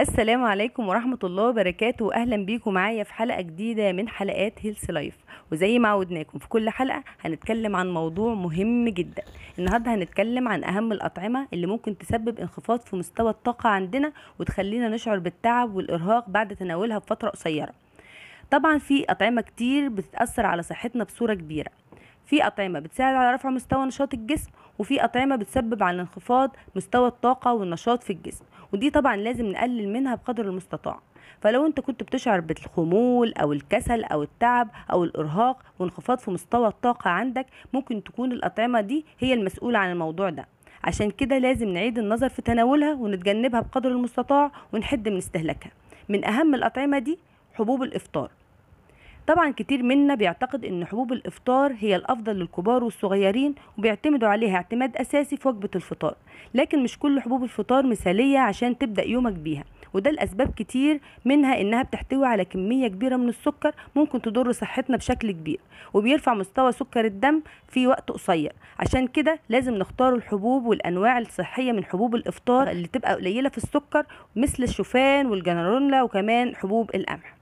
السلام عليكم ورحمة الله وبركاته وأهلا بيكم معايا في حلقة جديدة من حلقات هيلث لايف وزي ما عودناكم في كل حلقة هنتكلم عن موضوع مهم جدا النهاردة هنتكلم عن أهم الأطعمة اللي ممكن تسبب انخفاض في مستوى الطاقة عندنا وتخلينا نشعر بالتعب والإرهاق بعد تناولها بفترة قصيرة طبعا في أطعمة كتير بتتأثر على صحتنا بصورة كبيرة في أطعمة بتساعد على رفع مستوى نشاط الجسم وفي أطعمة بتسبب على انخفاض مستوى الطاقة والنشاط في الجسم ودي طبعا لازم نقلل منها بقدر المستطاع فلو انت كنت بتشعر بالخمول او الكسل او التعب او الارهاق وانخفاض في مستوى الطاقة عندك ممكن تكون الأطعمة دي هي المسؤولة عن الموضوع ده عشان كده لازم نعيد النظر في تناولها ونتجنبها بقدر المستطاع ونحد من استهلاكها من أهم الأطعمة دي حبوب الإفطار طبعا كتير منا بيعتقد ان حبوب الافطار هي الافضل للكبار والصغيرين وبيعتمدوا عليها اعتماد اساسي في وجبه الفطار لكن مش كل حبوب الفطار مثاليه عشان تبدا يومك بيها وده لاسباب كتير منها انها بتحتوي على كميه كبيره من السكر ممكن تضر صحتنا بشكل كبير وبيرفع مستوى سكر الدم في وقت قصير عشان كده لازم نختار الحبوب والانواع الصحيه من حبوب الافطار اللي تبقى قليله في السكر مثل الشوفان والجنرونلا وكمان حبوب القمح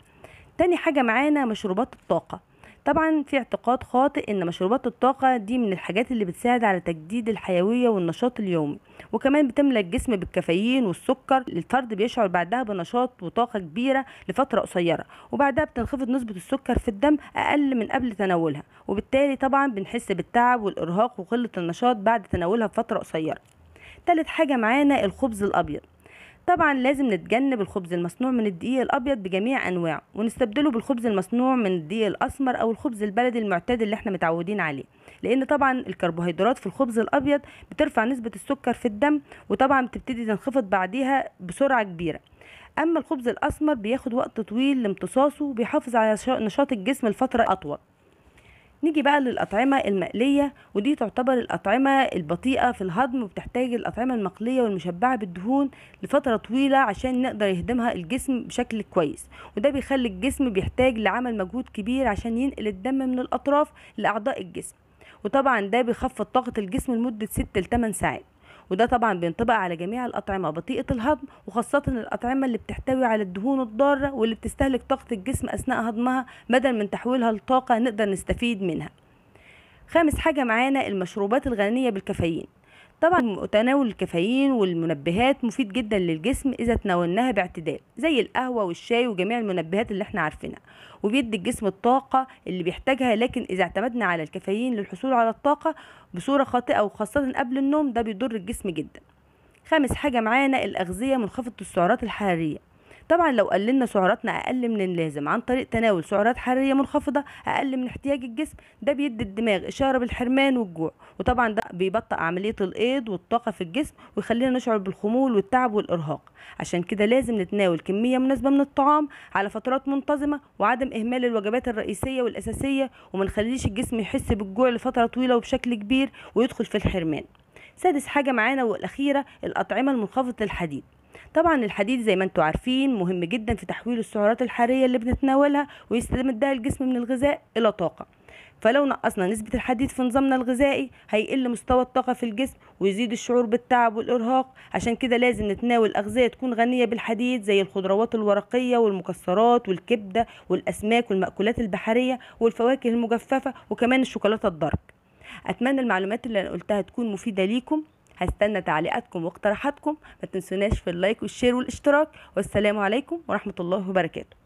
تاني حاجة معانا مشروبات الطاقة طبعا في اعتقاد خاطئ ان مشروبات الطاقة دي من الحاجات اللي بتساعد على تجديد الحيوية والنشاط اليومي وكمان بتملى الجسم بالكافيين والسكر الفرد بيشعر بعدها بنشاط وطاقة كبيرة لفترة قصيرة وبعدها بتنخفض نسبة السكر في الدم اقل من قبل تناولها وبالتالي طبعا بنحس بالتعب والارهاق وقلة النشاط بعد تناولها فترة قصيرة تالت حاجة معانا الخبز الابيض طبعا لازم نتجنب الخبز المصنوع من الدقيق الابيض بجميع انواعه ونستبدله بالخبز المصنوع من الدقيق الاسمر او الخبز البلدي المعتاد اللي احنا متعودين عليه لان طبعا الكربوهيدرات في الخبز الابيض بترفع نسبه السكر في الدم وطبعا بتبتدي تنخفض بعديها بسرعه كبيره اما الخبز الاسمر بياخد وقت طويل لامتصاصه وبيحافظ على نشاط الجسم لفتره اطول نيجي بقى للأطعمة المقلية ودي تعتبر الأطعمة البطيئة في الهضم وبتحتاج الأطعمة المقلية والمشبعة بالدهون لفترة طويلة عشان نقدر يهضمها الجسم بشكل كويس وده بيخلي الجسم بيحتاج لعمل مجهود كبير عشان ينقل الدم من الأطراف لأعضاء الجسم وطبعا ده بيخفض طاقة الجسم لمدة 6 ل 8 ساعات وده طبعا بينطبق على جميع الأطعمة بطيئة الهضم وخاصة الأطعمة اللي بتحتوي على الدهون الضارة واللي بتستهلك طاقة الجسم أثناء هضمها بدل من تحويلها لطاقة نقدر نستفيد منها خامس حاجة معانا المشروبات الغنية بالكافيين طبعا تناول الكافيين والمنبهات مفيد جدا للجسم اذا تناولناها باعتدال زي القهوه والشاي وجميع المنبهات اللي احنا عارفينها وبيدي الجسم الطاقه اللي بيحتاجها لكن اذا اعتمدنا على الكافيين للحصول على الطاقه بصوره خاطئه وخاصه قبل النوم ده بيضر الجسم جدا خامس حاجه معانا الاغذيه منخفضه السعرات الحراريه طبعا لو قللنا سعراتنا اقل من اللازم عن طريق تناول سعرات حراريه منخفضه اقل من احتياج الجسم ده بيدي الدماغ اشاره بالحرمان والجوع وطبعا ده بيبطئ عمليه الايض والطاقه في الجسم ويخلينا نشعر بالخمول والتعب والارهاق عشان كده لازم نتناول كميه مناسبه من الطعام على فترات منتظمه وعدم اهمال الوجبات الرئيسيه والاساسيه وما نخليش الجسم يحس بالجوع لفتره طويله وبشكل كبير ويدخل في الحرمان سادس حاجه معانا والاخيره الاطعمه المنخفضه الحديد طبعا الحديد زي ما انتم عارفين مهم جدا في تحويل السعرات الحراريه اللي بنتناولها ويستمد ده الجسم من الغذاء الى طاقه فلو نقصنا نسبة الحديد في نظامنا الغذائي هيقل مستوى الطاقة في الجسم ويزيد الشعور بالتعب والإرهاق عشان كده لازم نتناول أغذية تكون غنية بالحديد زي الخضروات الورقية والمكسرات والكبدة والأسماك والمأكولات البحرية والفواكه المجففة وكمان الشوكولاتة الدارك أتمنى المعلومات اللي أنا قلتها تكون مفيدة ليكم هستنى تعليقاتكم واقتراحاتكم ما تنسوناش في اللايك والشير والاشتراك والسلام عليكم ورحمه الله وبركاته